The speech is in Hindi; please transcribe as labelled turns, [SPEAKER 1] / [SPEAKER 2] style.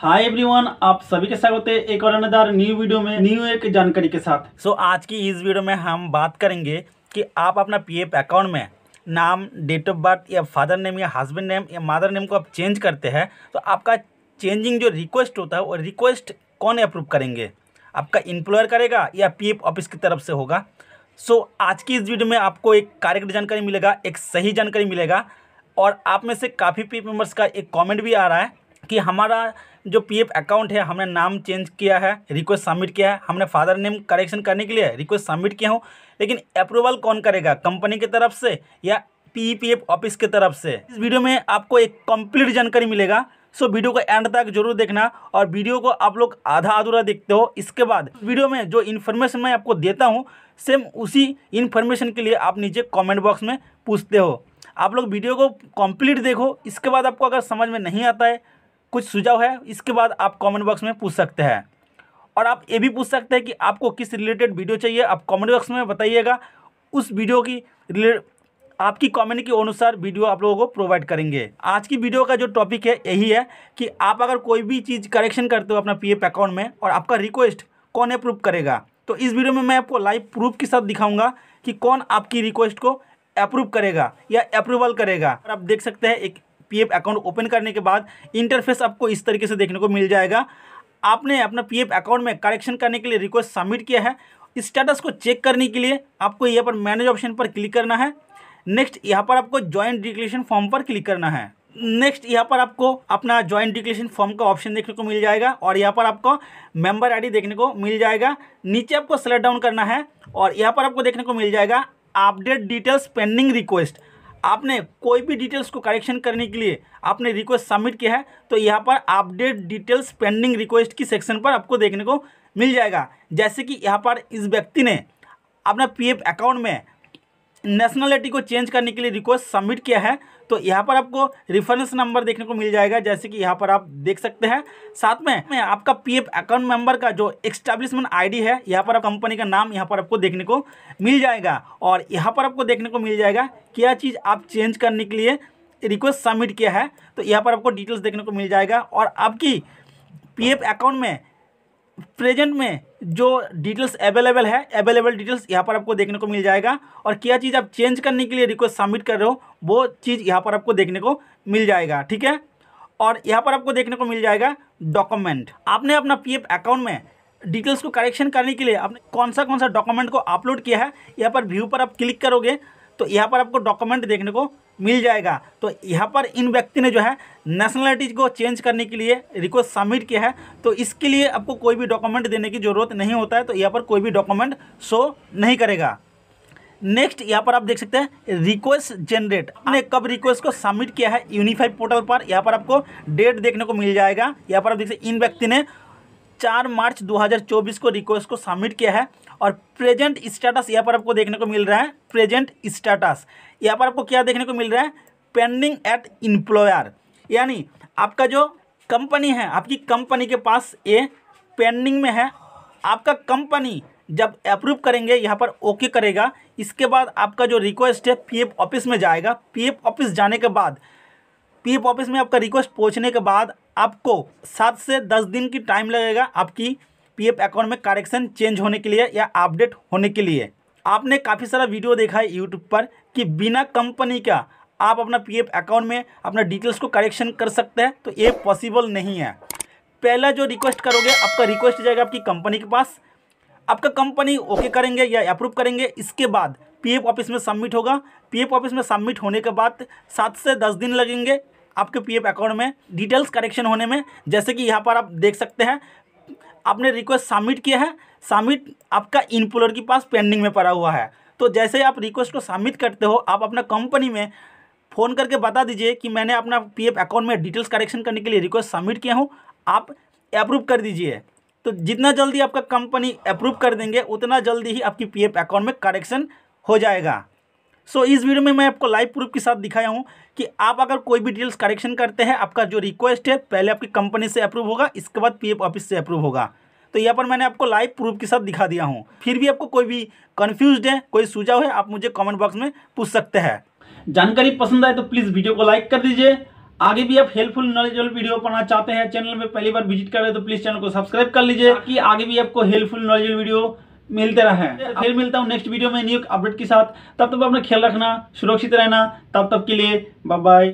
[SPEAKER 1] हाय एवरीवन आप सभी के स्वागत है एक और अनदार न्यू वीडियो में न्यू एक की जानकारी के साथ सो so, आज की इस वीडियो में हम बात करेंगे कि आप अपना पीएफ अकाउंट में नाम डेट ऑफ बर्थ या फादर नेम या हस्बैंड नेम या मदर नेम को आप चेंज करते हैं तो आपका चेंजिंग जो रिक्वेस्ट होता है वो रिक्वेस्ट कौन अप्रूव करेंगे आपका इम्प्लॉयर करेगा या पी ऑफिस की तरफ से होगा सो so, आज की इस वीडियो में आपको एक करेक्ट जानकारी मिलेगा एक सही जानकारी मिलेगा और आप में से काफ़ी पी मेम्बर्स का एक कमेंट भी आ रहा है कि हमारा जो पीएफ अकाउंट है हमने नाम चेंज किया है रिक्वेस्ट सबमिट किया है हमने फादर नेम करेक्शन करने के लिए रिक्वेस्ट सबमिट किया हूँ लेकिन अप्रूवल कौन करेगा कंपनी की तरफ से या एफ ऑफिस की तरफ से इस वीडियो में आपको एक कंप्लीट जानकारी मिलेगा सो वीडियो को एंड तक जरूर देखना और वीडियो को आप लोग आधा अधूरा देखते हो इसके बाद वीडियो में जो इन्फॉर्मेशन मैं आपको देता हूँ सेम उसी इन्फॉर्मेशन के लिए आप नीचे कॉमेंट बॉक्स में पूछते हो आप लोग वीडियो को कंप्लीट देखो इसके बाद आपको अगर समझ में नहीं आता है कुछ सुझाव है इसके बाद आप कमेंट बॉक्स में पूछ सकते हैं और आप ये भी पूछ सकते हैं कि आपको किस रिलेटेड वीडियो चाहिए आप कमेंट बॉक्स में बताइएगा उस वीडियो की आपकी कमेंट के अनुसार वीडियो आप लोगों को प्रोवाइड करेंगे आज की वीडियो का जो टॉपिक है यही है कि आप अगर कोई भी चीज़ करेक्शन करते हो अपना पी अकाउंट में और आपका रिक्वेस्ट कौन अप्रूव करेगा तो इस वीडियो में मैं आपको लाइव प्रूफ के साथ दिखाऊँगा कि कौन आपकी रिक्वेस्ट को अप्रूव करेगा या अप्रूवल करेगा और आप देख सकते हैं एक पीएफ अकाउंट ओपन करने के बाद इंटरफेस आपको इस तरीके से देखने को मिल जाएगा आपने अपना पीएफ अकाउंट में करेक्शन करने के लिए रिक्वेस्ट सबमिट किया है स्टेटस को चेक करने के लिए आपको यहाँ पर मैनेज ऑप्शन पर क्लिक करना है नेक्स्ट यहाँ पर आपको ज्वाइंट डिक्लेशन फॉर्म पर क्लिक करना है नेक्स्ट यहाँ पर आपको अपना ज्वाइंट डिक्लेशन फॉर्म का ऑप्शन देखने को मिल जाएगा और यहाँ पर आपको मेंबर आईडी देखने को मिल जाएगा नीचे आपको सेलेक्ट डाउन करना है और यहाँ पर आपको देखने को मिल जाएगा अपडेट डिटेल्स पेंडिंग रिक्वेस्ट आपने कोई भी डिटेल्स को करेक्शन करने के लिए आपने रिक्वेस्ट सबमिट किया है तो यहाँ पर अपडेट डिटेल्स पेंडिंग रिक्वेस्ट की सेक्शन पर आपको देखने को मिल जाएगा जैसे कि यहाँ पर इस व्यक्ति ने अपना पीएफ अकाउंट में नेशनलिटी को चेंज करने के लिए रिक्वेस्ट सबमिट किया है तो यहाँ पर आपको रेफरेंस नंबर देखने को मिल जाएगा जैसे कि यहाँ पर आप देख सकते हैं साथ में, मैं आपका पीएफ अकाउंट मेंबर का जो एक्स्टैब्लिशमेंट आईडी है यहाँ पर आप कंपनी का नाम यहाँ पर आपको देखने को मिल जाएगा और यहाँ पर आपको देखने को मिल जाएगा क्या चीज़ आप चेंज करने के लिए रिक्वेस्ट सबमिट किया है तो यहाँ पर आपको डिटेल्स देखने को मिल जाएगा और आपकी पी अकाउंट में प्रेजेंट में जो डिटेल्स अवेलेबल है अवेलेबल डिटेल्स यहाँ पर आपको देखने को मिल जाएगा और क्या चीज़ आप चेंज करने के लिए रिक्वेस्ट सबमिट कर रहे हो वो चीज़ यहाँ पर आपको देखने को मिल जाएगा ठीक है और यहाँ पर आपको देखने को मिल जाएगा डॉक्यूमेंट आपने अपना पीएफ अकाउंट में डिटेल्स को करेक्शन करने के लिए आपने कौन सा कौन सा डॉक्यूमेंट को अपलोड किया है यहाँ पर व्यू पर आप क्लिक करोगे तो यहाँ पर आपको डॉक्यूमेंट देखने को मिल जाएगा तो यहाँ पर इन व्यक्ति ने जो है नेशनलिटीज को चेंज करने के लिए रिक्वेस्ट सबमिट किया है तो इसके लिए आपको कोई भी डॉक्यूमेंट देने की ज़रूरत नहीं होता है तो यहाँ पर कोई भी डॉक्यूमेंट शो नहीं करेगा नेक्स्ट यहाँ पर आप देख सकते हैं रिक्वेस्ट जनरेट आपने कब रिक्वेस्ट को सबमिट किया है यूनिफाइड पोर्टल पर यहाँ पर आपको डेट देखने को मिल जाएगा यहाँ पर आप देख सकते इन व्यक्ति ने चार मार्च 2024 को रिक्वेस्ट को सबमिट किया है और प्रेजेंट स्टेटस यहाँ पर आपको देखने को मिल रहा है प्रेजेंट स्टेटस यहाँ पर आपको क्या देखने को मिल रहा है पेंडिंग एट इम्प्लॉयर यानी आपका जो कंपनी है आपकी कंपनी के पास ये पेंडिंग में है आपका कंपनी जब अप्रूव करेंगे यहाँ पर ओके करेगा इसके बाद आपका जो रिक्वेस्ट है पीएफ ऑफिस में जाएगा पीएफ ऑफिस जाने के बाद पीएफ ऑफिस में आपका रिक्वेस्ट पहुँचने के बाद आपको सात से दस दिन की टाइम लगेगा आपकी पीएफ अकाउंट में करेक्शन चेंज होने के लिए या अपडेट होने के लिए आपने काफ़ी सारा वीडियो देखा है यूट्यूब पर कि बिना कंपनी का आप अपना पीएफ अकाउंट में अपना डिटेल्स को करेक्शन कर सकते हैं तो ये पॉसिबल नहीं है पहला जो रिक्वेस्ट करोगे आपका रिक्वेस्ट जाएगा आपकी कंपनी के पास आपका कंपनी ओके करेंगे या अप्रूव करेंगे इसके बाद पीएफ ऑफिस में सबमिट होगा पीएफ ऑफिस में सबमिट होने के बाद सात से दस दिन लगेंगे आपके पीएफ अकाउंट में डिटेल्स करेक्शन होने में जैसे कि यहाँ पर आप देख सकते हैं आपने रिक्वेस्ट सबमिट किया है सबमिट आपका इनपुलर के पास पेंडिंग में पड़ा हुआ है तो जैसे ही आप रिक्वेस्ट को सबमिट करते हो आप अपना कंपनी में फ़ोन करके बता दीजिए कि मैंने अपना पीएफ अकाउंट में डिटेल्स करेक्शन करने के लिए रिक्वेस्ट सबमिट किया हूँ आप अप्रूव कर दीजिए तो जितना जल्दी आपका कंपनी अप्रूव कर देंगे उतना जल्दी ही आपकी पीएफ अकाउंट में करेक्शन हो जाएगा सो so, इस वीडियो में मैं आपको लाइव प्रूफ के साथ दिखाया हूँ कि आप अगर कोई भी डिटेल्स करेक्शन करते हैं आपका जो रिक्वेस्ट है पहले आपकी कंपनी से अप्रूव होगा इसके बाद पीएफ ऑफिस से अप्रूव होगा तो यहाँ पर मैंने आपको लाइव प्रूफ के साथ दिखा दिया हूँ फिर भी आपको कोई भी कन्फ्यूज है कोई सुझाव है आप मुझे कॉमेंट बॉक्स में पूछ सकते हैं जानकारी पसंद आए तो प्लीज़ वीडियो को लाइक कर दीजिए आगे भी आप हेल्पफुल नॉलेजेबल वीडियो पाना चाहते हैं चैनल में पहली बार विजिट कर रहे हैं तो प्लीज चैनल को सब्सक्राइब कर लीजिए कि आगे भी आपको हेल्पफुल नॉलेजेबल वीडियो मिलते रहे फिर मिलता हूँ नेक्स्ट वीडियो में न्यू अपडेट के साथ तब तक अपना ख्याल रखना सुरक्षित रहना तब तक के लिए बाय बाय